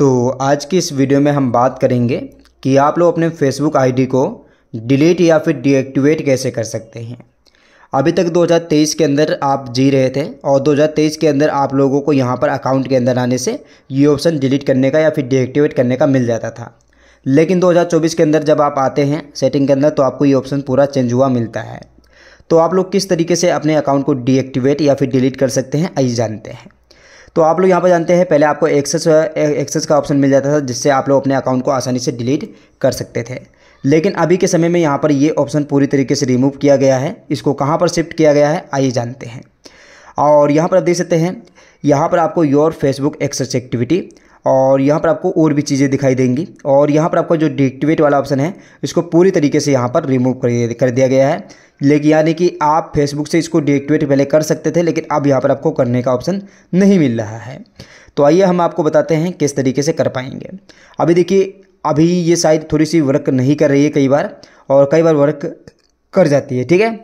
तो आज की इस वीडियो में हम बात करेंगे कि आप लोग अपने फेसबुक आईडी को डिलीट या फिर डीएक्टिवेट कैसे कर सकते हैं अभी तक 2023 के अंदर आप जी रहे थे और 2023 के अंदर आप लोगों को यहाँ पर अकाउंट के अंदर आने से ये ऑप्शन डिलीट करने का या फिर डीएक्टिवेट करने का मिल जाता था लेकिन 2024 के अंदर जब आप आते हैं सेटिंग के अंदर तो आपको ये ऑप्शन पूरा चेंज हुआ मिलता है तो आप लोग किस तरीके से अपने अकाउंट को डीएक्टिवेट या फिर डिलीट कर सकते हैं आइए जानते हैं तो आप लोग यहाँ पर जानते हैं पहले आपको एक्सेस एक्सेस का ऑप्शन मिल जाता था जिससे आप लोग अपने अकाउंट को आसानी से डिलीट कर सकते थे लेकिन अभी के समय में यहाँ पर ये ऑप्शन पूरी तरीके से रिमूव किया गया है इसको कहाँ पर शिफ्ट किया गया है आइए जानते हैं और यहाँ पर आप देख सकते हैं यहाँ पर आपको योर फेसबुक एक्सेस एक्टिविटी और यहाँ पर आपको और भी चीज़ें दिखाई देंगी और यहाँ पर आपका जो डिक्टिवेट वाला ऑप्शन है इसको पूरी तरीके से यहाँ पर रिमूव कर कर दिया गया है लेकिन यानी कि आप फेसबुक से इसको डिएक्टिवेट पहले कर सकते थे लेकिन अब यहाँ पर आपको करने का ऑप्शन नहीं मिल रहा है तो आइए हम आपको बताते हैं किस तरीके से कर पाएंगे अभी देखिए अभी ये साइट थोड़ी सी वर्क नहीं कर रही है कई बार और कई बार वर्क कर जाती है ठीक है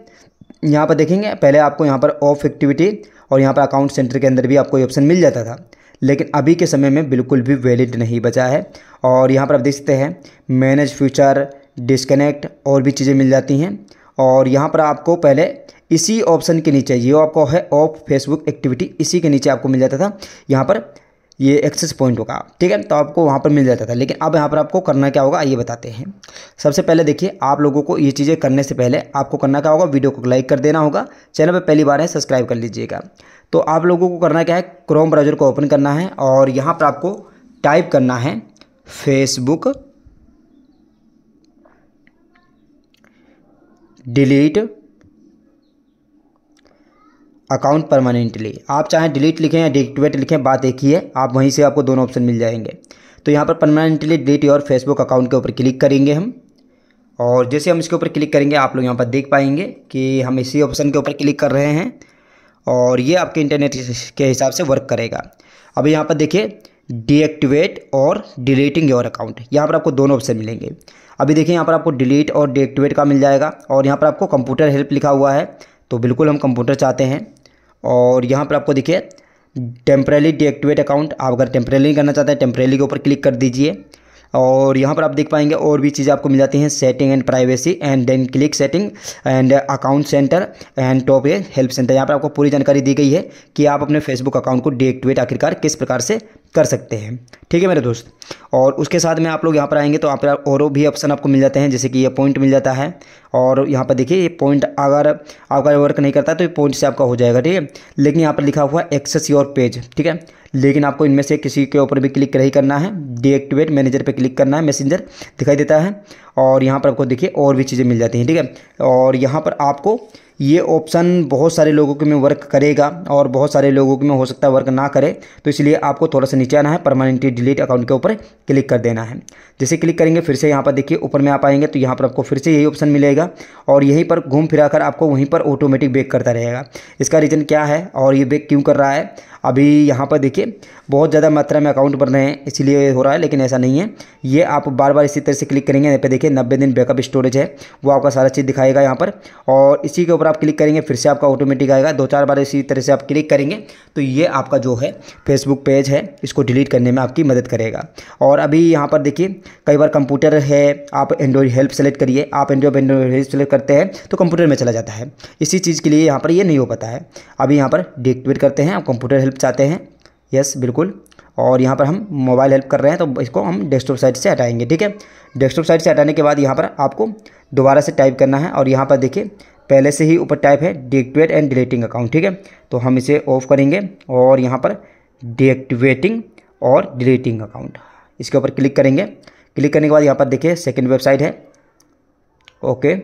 यहाँ पर देखेंगे पहले आपको यहाँ पर ऑफ एक्टिविटी और यहाँ पर अकाउंट सेंटर के अंदर भी आपको ये ऑप्शन मिल जाता था लेकिन अभी के समय में बिल्कुल भी वैलिड नहीं बचा है और यहाँ पर आप देख सकते हैं मैनेज फ्यूचर डिस्कनेक्ट और भी चीज़ें मिल जाती हैं और यहाँ पर आपको पहले इसी ऑप्शन के नीचे ये आपको है ऑफ फेसबुक एक्टिविटी इसी के नीचे आपको मिल जाता था यहाँ पर ये एक्सेस पॉइंट होगा ठीक है तो आपको वहाँ पर मिल जाता था लेकिन अब यहाँ पर आपको करना क्या होगा आइए बताते हैं सबसे पहले देखिए आप लोगों को ये चीज़ें करने से पहले आपको करना क्या होगा वीडियो को लाइक कर देना होगा चैनल पर पहली बार है सब्सक्राइब कर लीजिएगा तो आप लोगों को करना क्या है क्रोम ब्राउजर को ओपन करना है और यहाँ पर आपको टाइप करना है फेसबुक डिलीट अकाउंट परमानेंटली आप चाहें डिलीट लिखें या डिएक्टिवेट लिखें बात एक ही है आप वहीं से आपको दोनों ऑप्शन मिल जाएंगे तो यहाँ पर permanently delete your Facebook account के ऊपर क्लिक करेंगे हम और जैसे हम इसके ऊपर क्लिक करेंगे आप लोग यहाँ पर देख पाएंगे कि हम इसी ऑप्शन के ऊपर क्लिक कर रहे हैं और ये आपके इंटरनेट के हिसाब से वर्क करेगा अब यहाँ पर देखिए डीएक्टिवेट और डिलीटिंग योर अकाउंट यहाँ पर आपको दोनों ऑप्शन मिलेंगे अभी देखिए यहाँ पर आपको डिलीट और डीएक्टिवेट का मिल जाएगा और यहाँ पर आपको कंप्यूटर हेल्प लिखा हुआ है तो बिल्कुल हम कंप्यूटर चाहते हैं और यहाँ पर आपको देखिए टेम्परेली डीएक्टिवेट अकाउंट आप अगर टेम्परेली करना चाहते हैं टेम्परेली के ऊपर क्लिक कर दीजिए और यहाँ पर आप देख पाएंगे और भी चीज़ें आपको मिल जाती हैं setting and privacy and then click setting and account centre and top a help centre यहाँ पर आपको पूरी जानकारी दी गई है कि आप अपने फेसबुक अकाउंट को डीएक्टिवेट आखिरकार किस प्रकार से कर सकते हैं ठीक है मेरे दोस्त और उसके साथ में आप लोग यहाँ पर आएंगे तो आप और भी ऑप्शन आपको मिल जाते हैं जैसे कि ये पॉइंट मिल जाता है और यहाँ पर देखिए ये पॉइंट अगर आपका वर्क नहीं करता तो ये पॉइंट से आपका हो जाएगा ठीक है लेकिन यहाँ पर लिखा हुआ है एक्सेस योर पेज ठीक है लेकिन आपको इनमें से किसी के ऊपर भी क्लिक नहीं करना है डीएक्टिवेट मैनेजर पर क्लिक करना है मैसेंजर दिखाई देता है और यहाँ पर आपको देखिए और भी चीज़ें मिल जाती हैं ठीक है और यहाँ पर आपको ये ऑप्शन बहुत सारे लोगों के में वर्क करेगा और बहुत सारे लोगों के में हो सकता है वर्क ना करे तो इसलिए आपको थोड़ा सा नीचे आना है परमानेंटली डिलीट अकाउंट के ऊपर क्लिक कर देना है जैसे क्लिक करेंगे फिर से यहाँ पर देखिए ऊपर में आप आएंगे तो यहाँ पर आपको फिर से यही ऑप्शन मिलेगा और यहीं पर घूम फिरा आपको वहीं पर ऑटोमेटिक बेक करता रहेगा इसका रीज़न क्या है और ये बेक क्यों कर रहा है अभी यहाँ पर देखिए बहुत ज़्यादा मात्रा में अकाउंट बन रहे हैं इसीलिए हो रहा है लेकिन ऐसा नहीं है ये आप बार बार इसी तरह से क्लिक करेंगे यहाँ पे देखिए नब्बे दिन बैकअप स्टोरेज है वो आपका सारा चीज़ दिखाएगा यहाँ पर और इसी के ऊपर आप क्लिक करेंगे फिर से आपका ऑटोमेटिक आएगा दो चार बार इसी तरह से आप क्लिक करेंगे तो ये आपका जो है फेसबुक पेज है इसको डिलीट करने में आपकी मदद करेगा और अभी यहाँ पर देखिए कई बार कंप्यूटर है आप एंड्रॉयड हेल्प सेलेक्ट करिए आप एंड्रॉयड एंड्रॉयड हेल्प सेलेक्ट करते हैं तो कंप्यूटर में चला जाता है इसी चीज़ के लिए यहाँ पर ये नहीं हो पाता है अभी यहाँ पर डिएक्टिवेट करते हैं आप कंप्यूटर हेल्प हेल्प चाहते हैं यस बिल्कुल और यहाँ पर हम मोबाइल हेल्प कर रहे हैं तो इसको हम डेस्कटॉप साइट से हटाएंगे ठीक है डेस्कटॉप साइट से हटाने के बाद यहाँ पर आपको दोबारा से टाइप करना है और यहाँ पर देखिए पहले से ही ऊपर टाइप है डिएक्टिवेट एंड डिलीटिंग अकाउंट ठीक है तो हम इसे ऑफ करेंगे और यहाँ पर डिएक्टिवेटिंग और डिलीटिंग अकाउंट इसके ऊपर क्लिक करेंगे क्लिक करने के बाद यहाँ पर देखिए सेकेंड वेबसाइट है ओके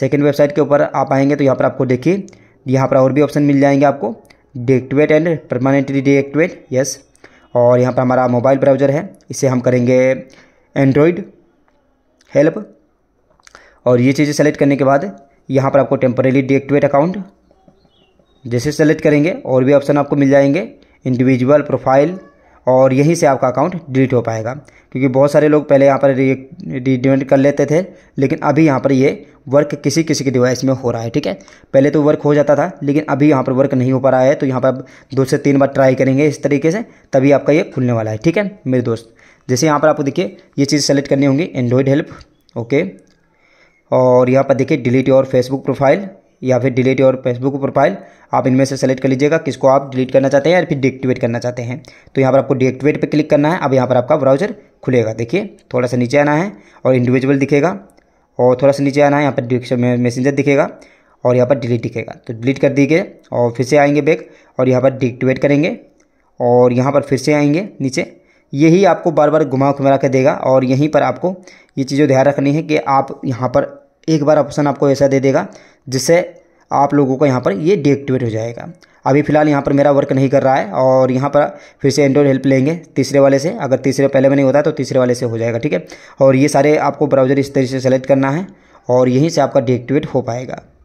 सेकेंड वेबसाइट के ऊपर आप आएंगे तो यहाँ पर आपको देखिए यहाँ पर और भी ऑप्शन मिल जाएंगे आपको deactivate and permanently deactivate yes और यहाँ पर हमारा मोबाइल ब्राउज़र है इसे हम करेंगे एंड्रॉयड हेल्प और ये चीज़ें सेलेक्ट करने के बाद यहाँ पर आपको टेम्परेली डिएक्टिवेट अकाउंट जैसे सेलेक्ट करेंगे और भी ऑप्शन आपको मिल जाएंगे इंडिविजुअल प्रोफाइल और यहीं से आपका अकाउंट डिलीट हो पाएगा क्योंकि बहुत सारे लोग पहले यहाँ पर डिलीट कर लेते थे लेकिन अभी यहाँ पर ये वर्क किसी किसी के डिवाइस में हो रहा है ठीक है पहले तो वर्क हो जाता था लेकिन अभी यहाँ पर वर्क नहीं हो पा रहा है तो यहाँ पर आप दो से तीन बार ट्राई करेंगे इस तरीके से तभी आपका ये खुलने वाला है ठीक है मेरे दोस्त जैसे यहाँ पर आपको देखिए ये चीज़ सेलेक्ट करनी होंगी एंड्रॉयड हेल्प ओके और यहाँ पर देखिए डिलीट योर फेसबुक प्रोफाइल या फिर डिलीट योर फेसबुक प्रोफाइल आप इनमें से सेलेक्ट कर लीजिएगा किसको आप डिलीट करना चाहते हैं या फिर डीएक्टिवेट करना चाहते हैं तो यहाँ पर आपको डीएक्टिवेट पर क्लिक करना है अब यहाँ पर आपका ब्राउजर खुलेगा देखिए थोड़ा सा नीचे आना है और इंडिविजुअल दिखेगा और थोड़ा सा नीचे आना है यहाँ पर मैसेंजर दिखेगा और यहाँ पर डिलीट दिखेगा तो डिलीट कर दीजिए और फिर से आएंगे बैक और यहाँ पर डिक्टिवेट करेंगे और यहाँ पर फिर से आएंगे नीचे यही आपको बार बार घुमा घुमा के देगा और यहीं पर आपको ये चीज़ें ध्यान रखनी है कि आप यहाँ पर एक बार ऑप्शन आपको ऐसा दे देगा जिससे आप लोगों का यहाँ पर ये डीएक्टिवेट हो जाएगा अभी फ़िलहाल यहाँ पर मेरा वर्क नहीं कर रहा है और यहाँ पर फिर से एंड्रॉइड हेल्प लेंगे तीसरे वाले से अगर तीसरे पहले में नहीं होता तो तीसरे वाले से हो जाएगा ठीक है और ये सारे आपको ब्राउज़र इस तरीके से सेलेक्ट करना है और यहीं से आपका डीएक्टिवेट हो पाएगा